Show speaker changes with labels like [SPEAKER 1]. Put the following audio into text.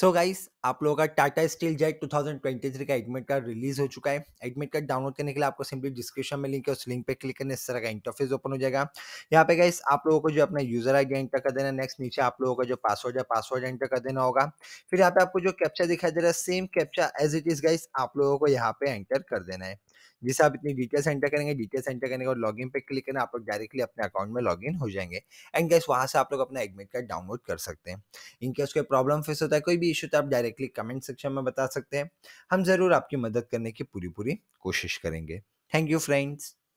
[SPEAKER 1] सो so guys आप लोगों का टाटा स्टील जेट 2023 का एडमिट कार्ड रिलीज हो चुका है एडमिट कार्ड डाउनलोड करने के लिए आपको सिंपली डिस्क्रिप्शन में लिंक है उस लिंक पे क्लिक करने इस तरह का इंटरफेस ओपन हो जाएगा यहाँ पे गाइस आप लोगों को जो अपना यूजर आई एंटर कर देना नेक्स्ट नीचे आप लोगों का जो पासवर्ड है पासवर्ड एंटर कर देना होगा फिर यहाँ पे आपको जो कैप्चा दिखाई दे रहा है same captcha as it is guys आप लोगों को यहाँ पे एंटर कर देना है जिसे आप इतनी डिटेल्स एंटर करेंगे डिटेल्स एंटर करने और लॉग लॉगिन पे क्लिक करना आप लोग डायरेक्टली अपने अकाउंट में लॉगिन हो जाएंगे एंड गैस वहाँ से आप लोग अपना एडमिट कार्ड डाउनलोड कर सकते हैं इनकेस कोई प्रॉब्लम फेस होता है कोई भी इशू था तो आप डायरेक्टली कमेंट सेक्शन में बता सकते हैं हम ज़रूर आपकी मदद करने की पूरी पूरी कोशिश करेंगे थैंक यू फ्रेंड्स